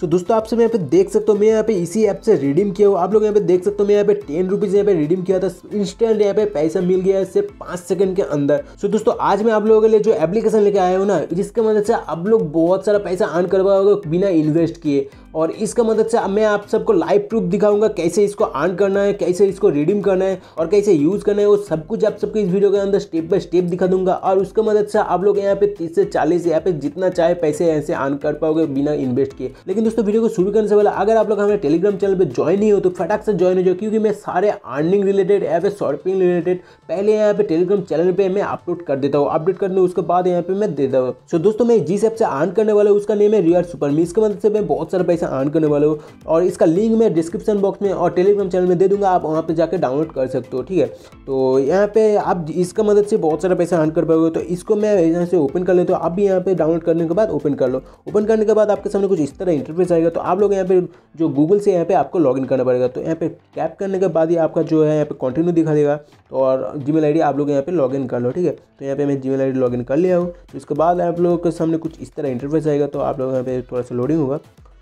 सो दोस्तों आप सब यहाँ पे देख सकते हो मैं यहाँ पे इसी ऐप से रिडीम किया हूँ आप लोग यहाँ पे देख सकते हो मैं यहाँ पे टेन रुपीज़ यहाँ पे रिडीम किया था इंस्टेंट यहाँ पे पैसा मिल गया है सिर्फ पाँच सेकंड के अंदर सो दोस्तों आज मैं आप लोगों के लिए जो एप्लीकेशन लेके आया हूँ ना जिसके मदद से आप लोग बहुत सारा पैसा अर्न करवाओगे बिना इन्वेस्ट किए और इसका मदद से मैं आप सबको लाइव प्रूफ दिखाऊंगा कैसे इसको आन करना है कैसे इसको रिडीम करना है और कैसे यूज़ करना है वो सब कुछ आप सबको इस वीडियो के अंदर स्टेप बाय स्टेप दिखा दूंगा और उसका मदद से आप लोग यहाँ पे तीस से चालीस यहाँ पे जितना चाहे पैसे ऐसे आन कर पाओगे बिना इन्वेस्ट किए लेकिन दोस्तों वीडियो को शुरू करने से पहले अगर आप लोग हमारे टेलीग्राम चैनल पर ज्वाइन नहीं हो तो फटाक से ज्वाइन हो जाओ क्योंकि मैं सारे अर्निंग रिलेटेड या फिर शॉपिंग रिलेटेड पहले यहाँ पे टेलीग्राम चैनल पर मैं अपलोड कर देता हूँ अपडेट करने उसके बाद यहाँ पे मैं देता हूँ सो दोस्तों मैं जिस ऐप से आन करने वाला उसका नेम है रियर सुपर मी इसके मदद से मैं बहुत सारा पैसा पैसा अर्न करने वाले हो और इसका लिंक मैं डिस्क्रिप्शन बॉक्स में और टेलीग्राम चैनल में दे दूंगा आप वहाँ पर जाकर डाउनलोड कर सकते हो ठीक है तो यहाँ पे आप इसका मदद से बहुत सारा पैसा अर्न कर पाओगे तो इसको मैं यहाँ से ओपन कर लेता हूँ आप भी यहाँ पर डाउनलोड करने के बाद ओपन कर लो ओपन करने के बाद आपके सामने कुछ इस तरह इंटरफेस आएगा तो आप लोग यहाँ पर जो गूगल से यहाँ पर आपको लॉगिन करना पड़ेगा तो यहाँ पर कैप करने के बाद ही आपका जो है यहाँ पर कंटिन्यू दिखा देगा तो और जी मेल आप लोग यहाँ पे लॉगिन कर लो ठीक है तो यहाँ पे मैं जीमेल आईडी लॉगिन कर लिया हूँ तो इसके बाद आप लोगों के सामने कुछ इस तरह इंटरफेस आएगा तो आप लोग यहाँ पे थोड़ा सा लोडिंग होगा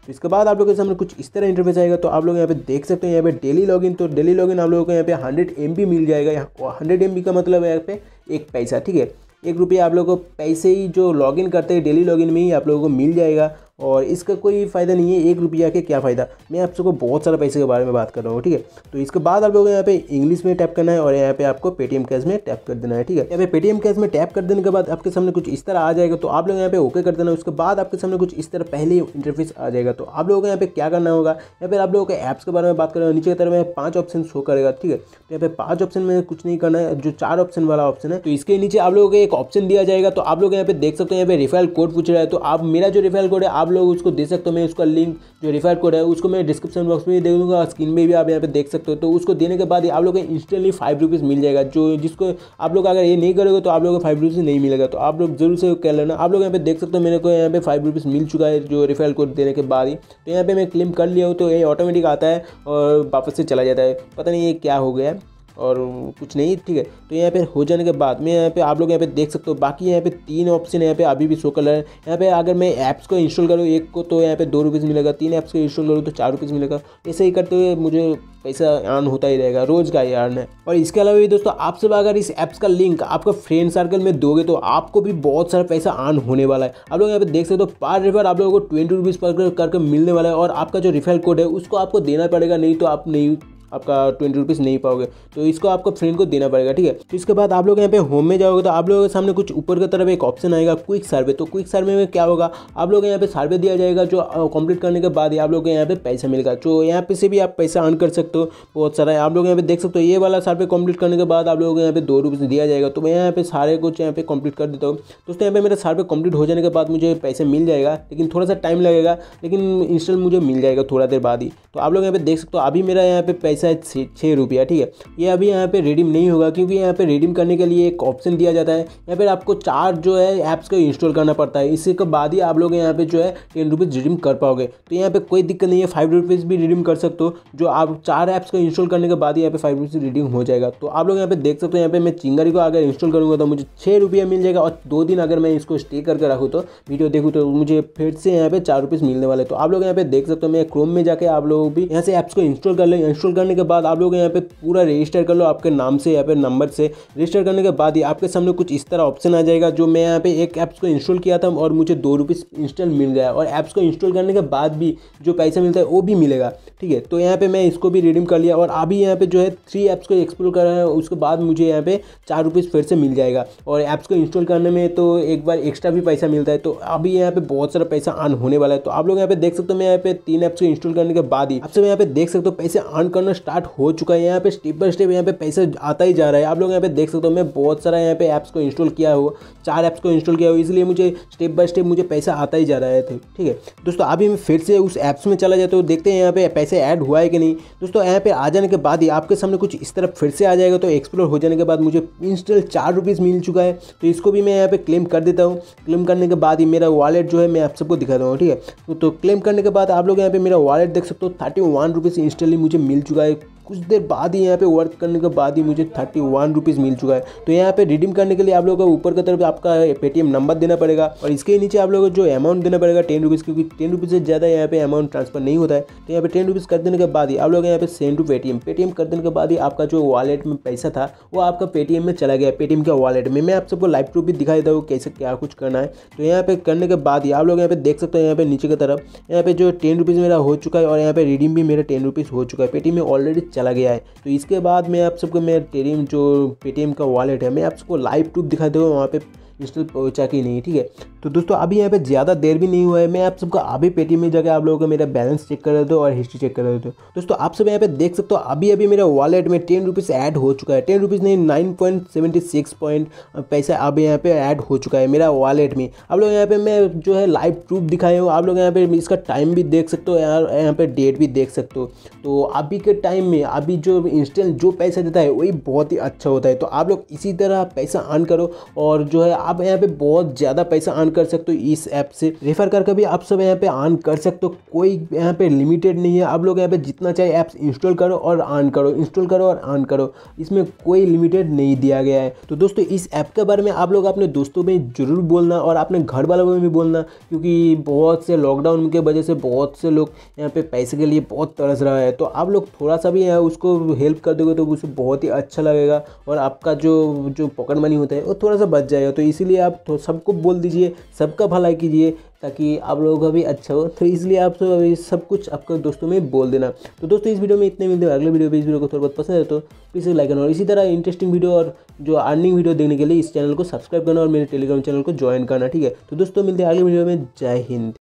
तो इसके बाद आप लोग के सामने कुछ इस तरह इंटरफेस आएगा तो आप लोग यहाँ पे देख सकते हैं यहाँ पे डेली लॉगिन तो डेली लॉगिन आप लोगों को यहाँ पे हंड्रेड एम मिल जाएगा यहाँ हंड्रेड एम का मतलब है यहाँ पे एक पैसा ठीक है एक रुपया आप लोग को पैसे ही जो लॉगिन करते हैं डेली लॉगिन में ही आप लोगों को मिल जाएगा और इसका कोई फ़ायदा नहीं है एक रुपया के क्या फ़ायदा मैं आप सबको बहुत सारे पैसे के बारे में बात कर रहा हूँ ठीक है तो इसके बाद आप लोगों को यहाँ पे इंग्लिश में टैप करना है और यहाँ पे आपको पेटीएम कैश में टैप कर देना है ठीक है यहाँ पे पेटीएम कैश में टैप कर देने के बाद आपके सामने कुछ इस तरह आ जाएगा तो आप लोग यहाँ पे ओके कर देना उसके बाद आपके सामने कुछ इस तरह पहले इंटरफेस आ जाएगा तो आप लोगों को यहाँ पे क्या करना होगा या फिर आप लोगों के ऐप्स के बारे में बात कर रहे हैं नीचे की तरफ पाँच ऑप्शन शो करेगा ठीक है तो यहाँ पे पाँच ऑप्शन में कुछ नहीं करना है जो चार ऑप्शन वाला ऑप्शन है तो इसके नीचे आप लोगों को एक ऑप्शन दिया जाएगा तो आप लोग यहाँ पे देख सकते हैं यहाँ पे रिफाइल कोड पूछ रहा है तो आप मेरा जो रिफाइल कोड है आप लोग उसको दे सकते हो मैं उसका लिंक जो रिफर कोड है उसको मैं डिस्क्रिप्शन बॉक्स में दे दूँगा स्क्रीन में भी आप यहाँ पे देख सकते हो तो उसको देने के बाद आप लोग को इंस्टेंटली फाइव रुपीज़ मिल जाएगा जो जिसको आप लोग अगर ये नहीं करोगे तो आप लोग को फाइव रुपीज़ नहीं मिलेगा तो आप लोग जरूर से कह लेना आप लोग यहाँ पे देख सकते हो मेरे को यहाँ पे फाइव रुपीज़ मिल चुका है जो रिफर कोड देने के बाद ही तो यहाँ पर मैं क्लेम कर लिया हूँ तो ये ऑटोमेटिक आता है और वापस से चला जाता है पता नहीं ये क्या हो गया है और कुछ नहीं ठीक है तो यहाँ पे हो जाने के बाद में यहाँ पे आप लोग यहाँ पे देख सकते हो बाकी यहाँ पे तीन ऑप्शन यहाँ पे अभी भी शो कर रहा है यहाँ पे अगर मैं ऐप्स को इंस्टॉल करूँ एक को तो यहाँ पे दो रुपीज़ मिलेगा तीन ऐप्स को इंस्टॉल करूँ तो चार रुपीज़ मिलेगा ऐसे ही करते हुए मुझे पैसा अर्न होता ही रहेगा रोज़ का ही अर्न है और इसके अलावा भी दोस्तों आप सब अगर इस ऐप्स का लिंक आपका फ्रेंड सर्कल में दोगे तो आपको भी बहुत सारा पैसा अर्न होने वाला है आप लोग यहाँ पे देख सकते हो पर रेफर आप लोगों को ट्वेंटी रुपीज़ पर करके मिलने वाला है और आपका जो रिफेल कोड है उसको आपको देना पड़ेगा नहीं तो आप नहीं आपका ट्वेंटी रुपीज़ नहीं पाओगे तो इसको आपको फ्रेंड को देना पड़ेगा ठीक है तो इसके बाद आप लोग यहाँ पे होम में जाओगे तो आप लोगों के सामने कुछ ऊपर की तरफ एक ऑप्शन आएगा क्विक सर्वे तो क्विक सर्वे में क्या होगा आप लोग यहाँ पे सर्वे दिया जाएगा जो कंप्लीट करने के बाद आप लोग को यहाँ पे पैसा मिलेगा जो यहाँ पे से भी आप पैसा अर्न कर सकते हो बहुत सारा आप लोग यहाँ पे देख सकते हो ये वाला सर्वे कंप्लीट करने के बाद आप लोगों को यहाँ पे दो रुपये दिया जाएगा तो मैं यहाँ पे सारे कुछ यहाँ पे कंप्लीट कर देता हूँ दोस्तों यहाँ पे मेरा सर्वे कंप्लीट हो जाने के बाद मुझे पैसे मिल जाएगा लेकिन थोड़ा सा टाइम लगेगा लेकिन इंस्टॉल मुझे मिल जाएगा थोड़ा देर बाद ही तो आप लोग यहाँ पे देख सकते हो अभी मेरा यहाँ पे पैसा शायद छः रुपया ठीक है ये अभी यहाँ पे रिडीम नहीं होगा क्योंकि यहाँ पे रिडीम करने के लिए एक ऑप्शन दिया जाता है या फिर आपको चार जो है ऐप्स को इंस्टॉल करना पड़ता है इसी के बाद ही आप लोग यहाँ पे जो है टेन रुपीज़ रिडीम कर पाओगे तो यहाँ पे कोई दिक्कत नहीं है फाइव रुपीज़ भी रिडीम कर सकते हो जो आप चार ऐप्स को इंस्टॉल करने के बाद ही यहाँ पे फाइव रुपीज़ रिडीम हो जाएगा तो आप लोग यहाँ पे देख सकते हो यहाँ पे मैं चिंगारी को अगर इंस्टॉल करूँगा तो मुझे छः रुपया मिल जाएगा और दो दिन अगर मैं इसको स्टे करके रखूँ तो वीडियो देखूँ तो मुझे फिर से यहाँ पे चार रुपीज़ मिलने वाले तो आप लोग यहाँ पे देख सकते हो मैं क्रोम में जाकर आप लोग भी यहाँ से ऐप्स को इंस्टॉल कर लें इंस्टॉल करने करने के बाद आप लोग यहाँ पे पूरा रजिस्टर कर लो आपके नाम से यहाँ पे नंबर से रजिस्टर करने के बाद ही आपके सामने कुछ इस तरह ऑप्शन आ जाएगा जो मैं यहाँ पे एक ऐप्स को इंस्टॉल किया था और मुझे दो रुपीज़ इंस्टॉल मिल गया और ऐप्स को इंस्टॉल करने के बाद भी जो पैसा मिलता है वो भी मिलेगा ठीक है तो यहाँ पर मैं इसको भी रिडीम कर लिया और अभी यहाँ पर जो है थ्री ऐप्स को एक्सप्लोर कर रहा है उसके बाद मुझे यहाँ पर चार फिर से मिल जाएगा और ऐप्स को इंस्टॉल करने में तो एक बार एक्स्ट्रा भी पैसा मिलता है तो अभी यहाँ पर बहुत सारा पैसा अर्न होने वाला है तो आप लोग यहाँ पर देख सकते हो मैं यहाँ पर तीन ऐप्स को इंस्टॉल करने के बाद ही आपसे यहाँ पर देख सकते हो पैसे अर्न करना स्टार्ट हो चुका है यहाँ पे स्टेप बाय स्टेप यहाँ पे पैसा आता ही जा रहा है आप लोग यहाँ पे देख सकते हो मैं बहुत सारा यहाँ पे ऐप्स को इंस्टॉल किया हुआ चार ऐप्स को इंस्टॉल किया हुआ इसलिए मुझे स्टेप बाय स्टेप मुझे पैसा आता ही जा रहा है ठीक है दोस्तों अभी मैं फिर से उस ऐप्स में चला जाता हूँ देखते हैं यहाँ पे पैसे ऐड हुआ है कि नहीं दोस्तों यहाँ पे आ जाने के बाद ही आपके सामने कुछ इस तरफ फिर से आ जाएगा तो एक्सप्लोर हो जाने के बाद मुझे इंस्टॉल चार रुपीज़ मिल चुका है तो इसको भी मैं यहाँ पे क्लेम कर देता हूँ क्लेम करने के बाद ही मेरा वॉलेट जो है मैं आप सबको दिखाता हूँ ठीक है तो क्लेम करने के बाद आप लोग यहाँ पे मेरा वॉलेट देख सकते हो थर्टी वन रुपीज़ इंस्टॉली मुझे मिल चुका है कुछ देर बाद ही यहाँ पे वर्क करने के बाद ही मुझे थर्टी वन रुपीज़ मिल चुका है तो यहाँ पे रिडीम करने के लिए आप लोगों का ऊपर की तरफ आपका पेटीएम नंबर देना पड़ेगा और इसके नीचे आप लोगों को जो अमाउंट देना पड़ेगा टेन रुपीज़ क्योंकि टेन रुपीज़ से ज़्यादा यहाँ पे अमाउंट ट्रांसफर नहीं होता है तो यहाँ पे टेन रुपीज़ कर देने के बाद ही आप लोग यहाँ पे सेंड टू पेटीएम पेटीएम कर देने के बाद ही आपका जो वालेट में पैसा था वो आपका पेटीएम में चला गया पेटीएम के वॉलेट में मैं आप सबको लाइव प्रूफ भी दिखाई देता हूँ कैसे क्या कुछ करना है तो यहाँ पे करने के बाद ही आप लोग यहाँ पे देख सकते हो यहाँ पे नीचे की तरफ यहाँ पे जो टेन रुपीज़ मेरा हो चुका है और यहाँ पे रिडीम भी मेरा टेन रुपीज़ हो चुका है पेटीएम में ऑलरेडी चला गया है तो इसके बाद मैं आप सबको मेरे टेरीम जो पेटीएम का वॉलेट है मैं आप सबको लाइव प्रूफ दिखाते हुए वहाँ पर इंस्टॉल पहुँचा कि नहीं ठीक है तो दोस्तों अभी यहाँ पे ज़्यादा देर भी नहीं हुआ है मैं आप सबको अभी पेटीएम में जाकर आप लोगों का मेरा बैलेंस चेक कर रहे थे और हिस्ट्री चेक कर रहे थे दोस्तों आप सब यहाँ पे देख सकते हो अभी अभी मेरा वॉलेट में टेन रुपीज़ ऐड हो चुका है टेन रुपीज़ नहीं nine point seventy six point पैसा अभी यहाँ पे ऐड हो चुका है मेरा वॉलेट में आप लोग यहाँ पे मैं जो है लाइव प्रूफ दिखाए हूँ आप लोग यहाँ पे इसका टाइम भी देख सकते हो यार यहाँ पे डेट भी देख सकते हो तो अभी के टाइम में अभी जो इंस्टेंट जो पैसा देता है वही बहुत ही अच्छा होता है तो आप लोग इसी तरह पैसा अर्न करो और जो है आप यहाँ पे बहुत ज़्यादा पैसा अर्न कर सकते हो इस ऐप से रेफर करके भी आप सब यहाँ पे अर्न कर सकते हो कोई यहाँ पे लिमिटेड नहीं है आप लोग यहाँ पे जितना चाहे ऐप्स इंस्टॉल करो और अर्न करो इंस्टॉल करो और अर्न करो इसमें कोई लिमिटेड नहीं दिया गया है तो दोस्तों इस ऐप के बारे में आप लोग अपने दोस्तों में ज़रूर बोलना और अपने घर वालों में भी बोलना क्योंकि बहुत से लॉकडाउन के वजह से बहुत से लोग यहाँ पे पैसे के लिए बहुत तरस रहा है तो आप लोग थोड़ा सा भी उसको हेल्प कर दोगे तो उसे बहुत ही अच्छा लगेगा और आपका जो जो पॉकेट मनी होता है वो थोड़ा सा बच जाएगा तो इसीलिए आप तो सबको बोल दीजिए सबका भलाई कीजिए ताकि आप लोगों का भी अच्छा हो तो इसलिए आप तो सब कुछ आपके दोस्तों में बोल देना तो दोस्तों इस वीडियो में इतने मिलते हैं अगले वीडियो में इस वीडियो को थोड़ा बहुत पसंद है तो प्लीज़ लाइक करना और इसी तरह इंटरेस्टिंग वीडियो और जो अर्निंग वीडियो देखने के लिए इस चैनल को सब्सक्राइब करना और मेरे टेलीग्राम चैनल को ज्वाइन करना ठीक है तो दोस्तों मिलते हैं अगले वीडियो में जय हिंद